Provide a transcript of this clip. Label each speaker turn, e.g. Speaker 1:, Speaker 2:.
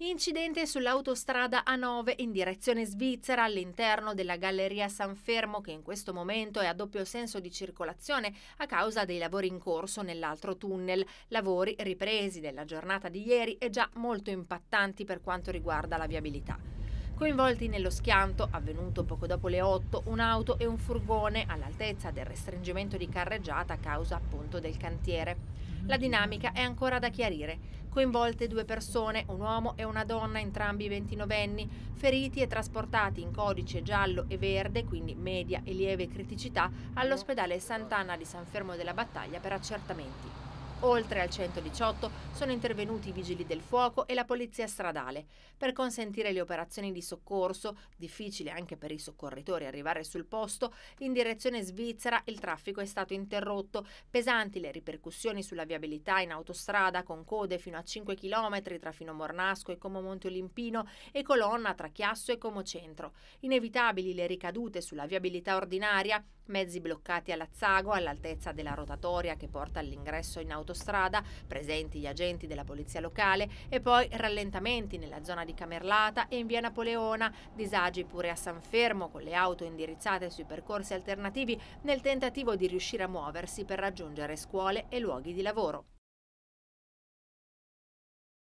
Speaker 1: Incidente sull'autostrada A9 in direzione svizzera all'interno della Galleria San Fermo che in questo momento è a doppio senso di circolazione a causa dei lavori in corso nell'altro tunnel, lavori ripresi della giornata di ieri e già molto impattanti per quanto riguarda la viabilità. Coinvolti nello schianto, avvenuto poco dopo le 8, un'auto e un furgone all'altezza del restringimento di carreggiata a causa appunto del cantiere. La dinamica è ancora da chiarire coinvolte due persone, un uomo e una donna, entrambi ventinovenni, feriti e trasportati in codice giallo e verde, quindi media e lieve criticità, all'ospedale Sant'Anna di San Fermo della Battaglia per accertamenti. Oltre al 118 sono intervenuti i vigili del fuoco e la polizia stradale per consentire le operazioni di soccorso, difficile anche per i soccorritori arrivare sul posto, in direzione svizzera il traffico è stato interrotto, pesanti le ripercussioni sulla viabilità in autostrada con code fino a 5 km tra Fino Mornasco e Como Monte Olimpino e colonna tra Chiasso e Como Centro. Inevitabili le ricadute sulla viabilità ordinaria, mezzi bloccati all'azzago all'altezza della rotatoria che porta all'ingresso in autostrada autostrada, presenti gli agenti della polizia locale e poi rallentamenti nella zona di Camerlata e in via Napoleona, disagi pure a San Fermo con le auto indirizzate sui percorsi alternativi nel tentativo di riuscire a muoversi per raggiungere scuole e luoghi di lavoro.